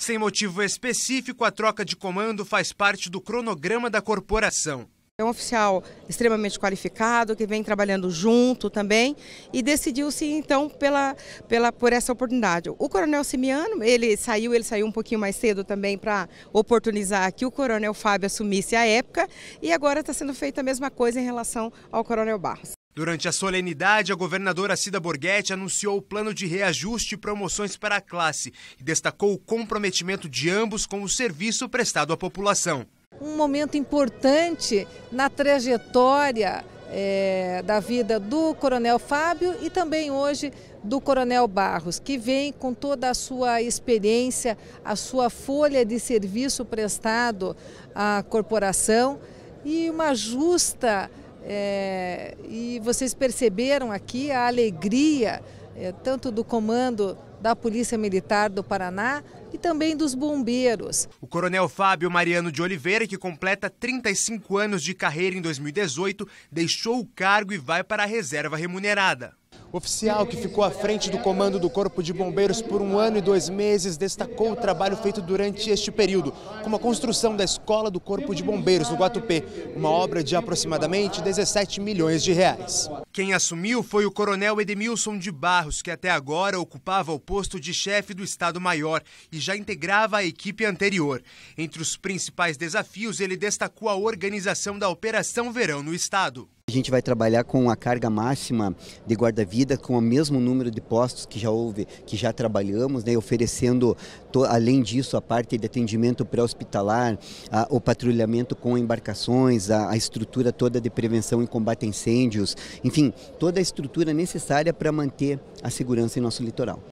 Sem motivo específico, a troca de comando faz parte do cronograma da corporação. É um oficial extremamente qualificado, que vem trabalhando junto também e decidiu-se então pela, pela, por essa oportunidade. O coronel Simiano, ele saiu, ele saiu um pouquinho mais cedo também para oportunizar que o coronel Fábio assumisse a época e agora está sendo feita a mesma coisa em relação ao coronel Barros. Durante a solenidade, a governadora Cida Borghetti anunciou o plano de reajuste e promoções para a classe e destacou o comprometimento de ambos com o serviço prestado à população. Um momento importante na trajetória é, da vida do Coronel Fábio e também hoje do Coronel Barros, que vem com toda a sua experiência, a sua folha de serviço prestado à corporação e uma justa é, e vocês perceberam aqui a alegria é, tanto do comando da Polícia Militar do Paraná e também dos bombeiros. O coronel Fábio Mariano de Oliveira, que completa 35 anos de carreira em 2018, deixou o cargo e vai para a reserva remunerada oficial que ficou à frente do comando do Corpo de Bombeiros por um ano e dois meses, destacou o trabalho feito durante este período, como a construção da Escola do Corpo de Bombeiros no Guatupê, uma obra de aproximadamente 17 milhões de reais. Quem assumiu foi o coronel Edmilson de Barros, que até agora ocupava o posto de chefe do Estado-Maior e já integrava a equipe anterior. Entre os principais desafios, ele destacou a organização da Operação Verão no Estado. A gente vai trabalhar com a carga máxima de guarda-vida, com o mesmo número de postos que já houve, que já trabalhamos, né, oferecendo, além disso, a parte de atendimento pré-hospitalar, o patrulhamento com embarcações, a, a, estrutura toda de prevenção e combate a incêndios, enfim, toda a estrutura necessária para manter a segurança em nosso litoral.